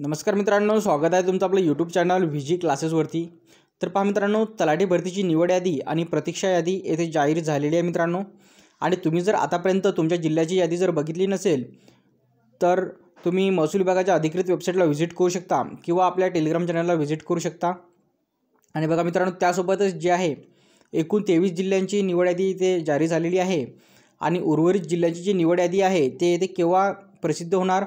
नमस्कार मित्रांनो स्वागत आहे तुमचं आपलं यूट्यूब चॅनल व्हिजी क्लासेसवरती तर पहा मित्रांनो तलाठी भरतीची निवड यादी आणि प्रतीक्षा यादी येथे जाहीर झालेली आहे मित्रांनो आणि तुम्ही जर आतापर्यंत तुमच्या जिल्ह्याची यादी जर बघितली नसेल तर तुम्ही महसूल विभागाच्या अधिकृत वेबसाईटला व्हिजिट करू शकता किंवा आपल्या टेलिग्राम चॅनलला व्हिजिट करू शकता आणि बघा मित्रांनो त्यासोबतच जे आहे एकूण तेवीस जिल्ह्यांची निवड यादी इथे जारी झालेली आहे आणि उर्वरित जिल्ह्यांची जी निवड यादी आहे ते येथे केव्हा प्रसिद्ध होणार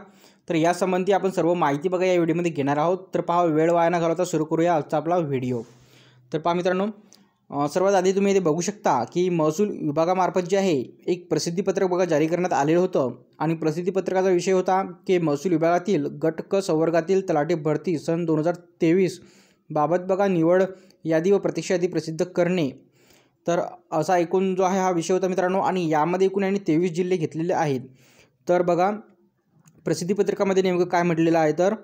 तर यासंबंधी आपण सर्व माहिती बघा या व्हिडिओमध्ये घेणार आहोत तर पहा वेळ वाया न घालवता सुरू करूया आजचा आपला व्हिडिओ तर पहा मित्रांनो सर्वात आधी तुम्ही इथे बघू शकता की महसूल विभागामार्फत जे आहे एक प्रसिद्धीपत्रक बघा जारी करण्यात आलेलं होतं आणि प्रसिद्धीपत्रकाचा विषय होता की महसूल विभागातील गट क संवर्गातील तलाठी भरती सन दोन हजार तेवीस बाबत बघा निवड यादी व प्रतीक्षा यादी प्रसिद्ध करणे तर असा एकूण जो आहे हा विषय होता मित्रांनो आणि यामध्ये एकूण यांनी तेवीस जिल्हे घेतलेले आहेत तर बघा प्रसिद्धीपत्रकामध्ये नेमकं काय म्हटलेलं आहे तर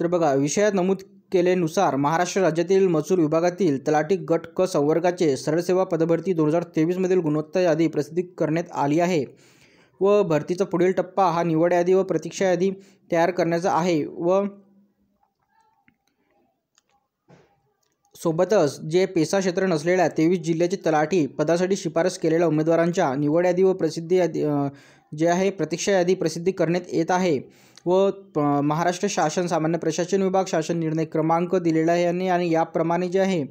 तर बघा विषयात नमूद केल्यानुसार महाराष्ट्र राज्यातील मजूर विभागातील तलाटी गट क संवर्गाचे सरळसेवा पदभरती दोन हजार तेवीसमधील गुणवत्ता यादी प्रसिद्ध करण्यात आली आहे व भरतीचा पुढील टप्पा हा निवड यादी व प्रतीक्षा यादी तयार करण्याचा आहे व सोबतच जे पेसा क्षेत्र नसलेल्या तेवीस जिल्ह्याचे तलाठी पदासाठी शिफारस केलेल्या उमेदवारांच्या निवड यादी व प्रसिद्धी यादी जे आहे प्रतीक्षा यादी प्रसिद्धी करण्यात येत आहे व महाराष्ट्र शासन सामान्य प्रशासन विभाग शासन निर्णय क्रमांक दिलेला आहे यांनी आणि याप्रमाणे जे आहे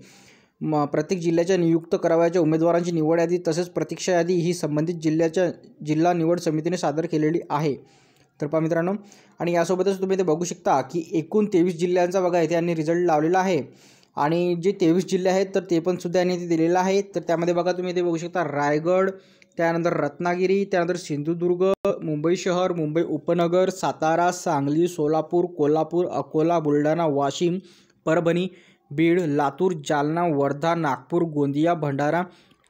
म प्रत्येक जिल्ह्याच्या नियुक्त करावयाच्या उमेदवारांची निवड यादी तसेच प्रतीक्षा यादी ही संबंधित जिल्ह्याच्या जिल्हा निवड समितीने सादर केलेली आहे तर पहा मित्रांनो आणि यासोबतच तुम्ही ते बघू शकता की एकूण तेवीस जिल्ह्यांचा बघा इथे यांनी रिझल्ट लावलेला आहे आणि जे तेवीस जिल्हे आहेत तर ते पण सुद्धा यांनी इथे दिलेलं आहे तर त्यामध्ये बघा तुम्ही इथे बघू शकता रायगड त्यानंतर रत्नागिरी त्यानंतर सिंधुदुर्ग मुंबई शहर मुंबई उपनगर सातारा सांगली सोलापूर कोल्हापूर अकोला बुलढाणा वाशिम परभणी बीड लातूर जालना वर्धा नागपूर गोंदिया भंडारा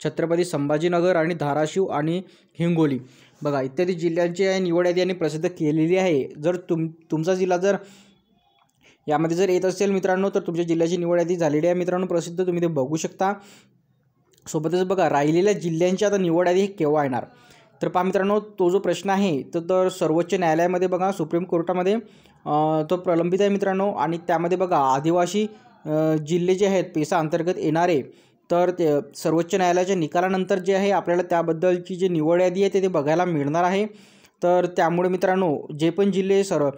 छत्रपती संभाजीनगर आणि धाराशिव आणि हिंगोली बघा इत्यादी जिल्ह्यांची निवड यादी यांनी प्रसिद्ध केलेली आहे जर तुम तुमचा जिल्हा जर यामध्ये जर येत असेल मित्रांनो तर तुमच्या जिल्ह्याची निवड यादी झालेली आहे मित्रांनो प्रसिद्ध तुम्ही ते बघू शकता सोबतच बघा राहिलेल्या जिल्ह्यांची आता निवड यादी केव्हा येणार तर पहा मित्रांनो तो जो प्रश्न आहे तो तर सर्वोच्च न्यायालयामध्ये बघा सुप्रीम कोर्टामध्ये तो प्रलंबित आहे मित्रांनो आणि त्यामध्ये बघा आदिवासी जिल्हे जे आहेत पेसा अंतर्गत येणारे तर ते सर्वोच्च न्यायालयाच्या निकालानंतर जे आहे आपल्याला त्याबद्दलची जी निवड यादी आहे ते ते बघायला मिळणार आहे तर त्यामुळे मित्रांनो जे पण जिल्हे सर्व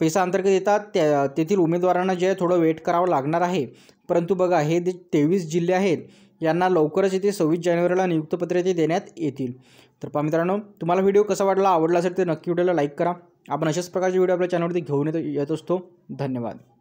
पैसा अंतर्गत येतात त्या तेथील उमेदवारांना जे आहे थोडं वेट करावं लागणार आहे परंतु बघा हे जे तेवीस जिल्हे आहेत यांना लवकरच येथे सव्वीस जानेवारीला नियुक्तपत्र येथे देण्यात येतील तर पहा मित्रांनो तुम्हाला व्हिडिओ कसा वाटला आवडला असेल तर नक्की व्हिडिओला लाईक करा आपण अशाच प्रकारचे व्हिडिओ आपल्या चॅनलवरती घेऊन येत येत असतो धन्यवाद